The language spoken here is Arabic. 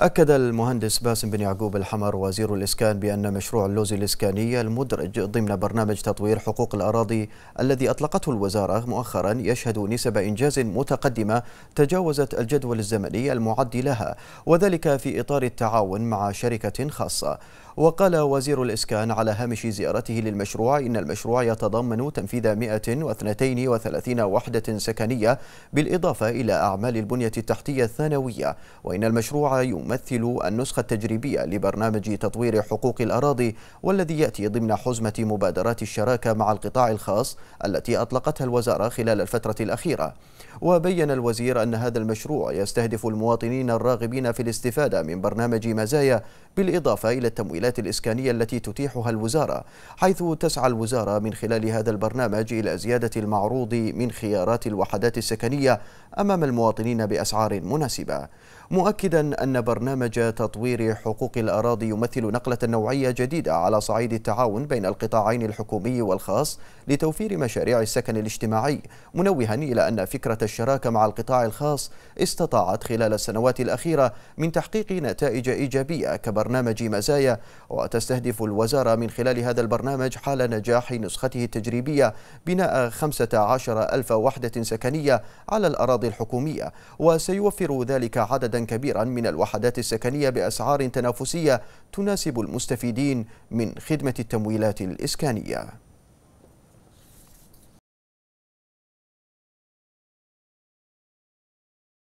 أكد المهندس باسم بن يعقوب الحمر وزير الإسكان بأن مشروع اللوز الإسكانية المدرج ضمن برنامج تطوير حقوق الأراضي الذي أطلقته الوزارة مؤخرا يشهد نسب إنجاز متقدمة تجاوزت الجدول الزمني المعد لها وذلك في إطار التعاون مع شركة خاصة وقال وزير الإسكان على هامش زيارته للمشروع إن المشروع يتضمن تنفيذ 132 وحدة سكنية بالإضافة إلى أعمال البنية التحتية الثانوية وإن المشروع يمثل النسخة التجريبية لبرنامج تطوير حقوق الأراضي والذي يأتي ضمن حزمة مبادرات الشراكة مع القطاع الخاص التي أطلقتها الوزارة خلال الفترة الأخيرة وبين الوزير أن هذا المشروع يستهدف المواطنين الراغبين في الاستفادة من برنامج مزايا بالإضافة إلى التمويلات الخدمات الإسكانية التي تتيحها الوزارة حيث تسعى الوزارة من خلال هذا البرنامج إلى زيادة المعروض من خيارات الوحدات السكنية أمام المواطنين بأسعار مناسبة مؤكدا أن برنامج تطوير حقوق الأراضي يمثل نقلة نوعية جديدة على صعيد التعاون بين القطاعين الحكومي والخاص لتوفير مشاريع السكن الاجتماعي منوها إلى أن فكرة الشراكة مع القطاع الخاص استطاعت خلال السنوات الأخيرة من تحقيق نتائج إيجابية كبرنامج مزايا وتستهدف الوزارة من خلال هذا البرنامج حال نجاح نسخته التجريبية بناء 15 ألف وحدة سكنية على الأراضي الحكومية وسيوفر ذلك عددا كبيرا من الوحدات السكنية بأسعار تنافسية تناسب المستفيدين من خدمة التمويلات الإسكانية